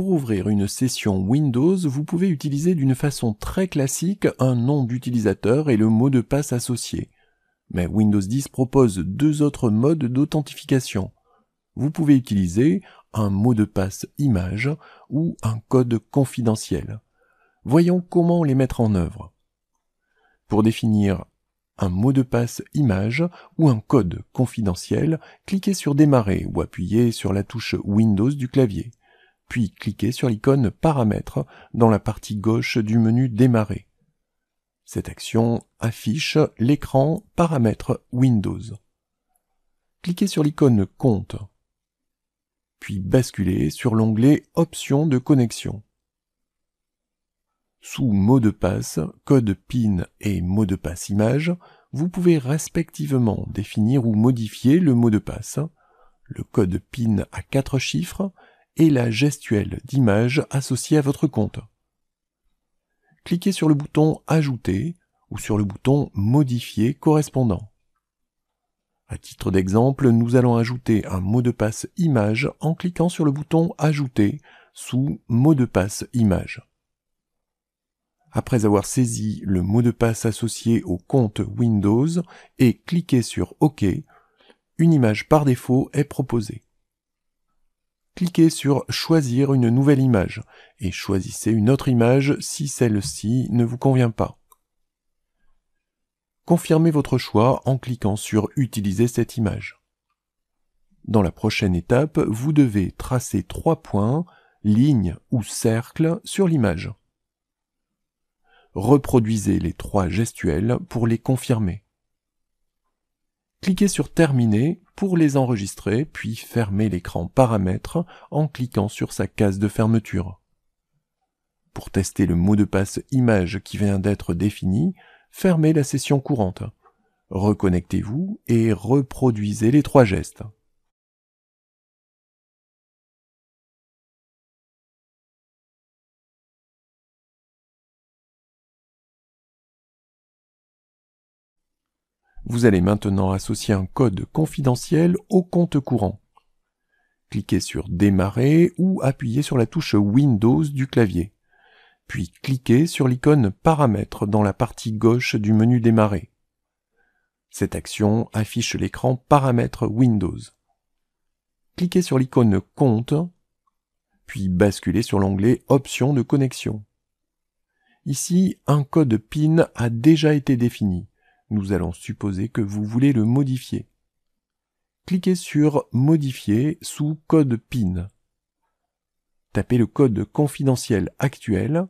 pour ouvrir une session Windows, vous pouvez utiliser d'une façon très classique un nom d'utilisateur et le mot de passe associé. Mais Windows 10 propose deux autres modes d'authentification. Vous pouvez utiliser un mot de passe image ou un code confidentiel. Voyons comment les mettre en œuvre. Pour définir un mot de passe image ou un code confidentiel, cliquez sur Démarrer ou appuyez sur la touche Windows du clavier puis cliquez sur l'icône Paramètres dans la partie gauche du menu Démarrer. Cette action affiche l'écran Paramètres Windows. Cliquez sur l'icône Compte, puis basculez sur l'onglet Options de connexion. Sous Mot de passe, Code PIN et Mot de passe Image, vous pouvez respectivement définir ou modifier le mot de passe, le code PIN à 4 chiffres et la gestuelle d'image associée à votre compte. Cliquez sur le bouton Ajouter ou sur le bouton Modifier correspondant. À titre d'exemple, nous allons ajouter un mot de passe image en cliquant sur le bouton Ajouter sous mot de passe image. Après avoir saisi le mot de passe associé au compte Windows et cliqué sur OK, une image par défaut est proposée cliquez sur Choisir une nouvelle image et choisissez une autre image si celle-ci ne vous convient pas. Confirmez votre choix en cliquant sur Utiliser cette image. Dans la prochaine étape, vous devez tracer trois points, lignes ou cercles sur l'image. Reproduisez les trois gestuels pour les confirmer. Cliquez sur Terminer pour les enregistrer, puis fermez l'écran Paramètres en cliquant sur sa case de fermeture. Pour tester le mot de passe image qui vient d'être défini, fermez la session courante. Reconnectez-vous et reproduisez les trois gestes. Vous allez maintenant associer un code confidentiel au compte courant. Cliquez sur Démarrer ou appuyez sur la touche Windows du clavier. Puis cliquez sur l'icône Paramètres dans la partie gauche du menu Démarrer. Cette action affiche l'écran Paramètres Windows. Cliquez sur l'icône Compte, puis basculez sur l'onglet Options de connexion. Ici, un code PIN a déjà été défini. Nous allons supposer que vous voulez le modifier. Cliquez sur Modifier sous Code PIN. Tapez le code confidentiel actuel,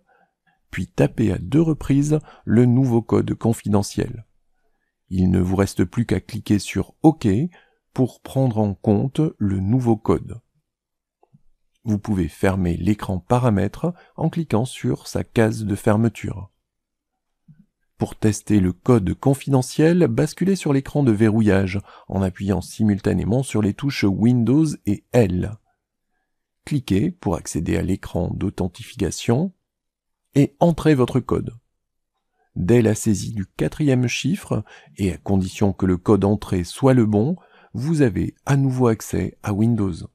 puis tapez à deux reprises le nouveau code confidentiel. Il ne vous reste plus qu'à cliquer sur OK pour prendre en compte le nouveau code. Vous pouvez fermer l'écran paramètres en cliquant sur sa case de fermeture. Pour tester le code confidentiel, basculez sur l'écran de verrouillage en appuyant simultanément sur les touches Windows et L. Cliquez pour accéder à l'écran d'authentification et entrez votre code. Dès la saisie du quatrième chiffre, et à condition que le code entré soit le bon, vous avez à nouveau accès à Windows.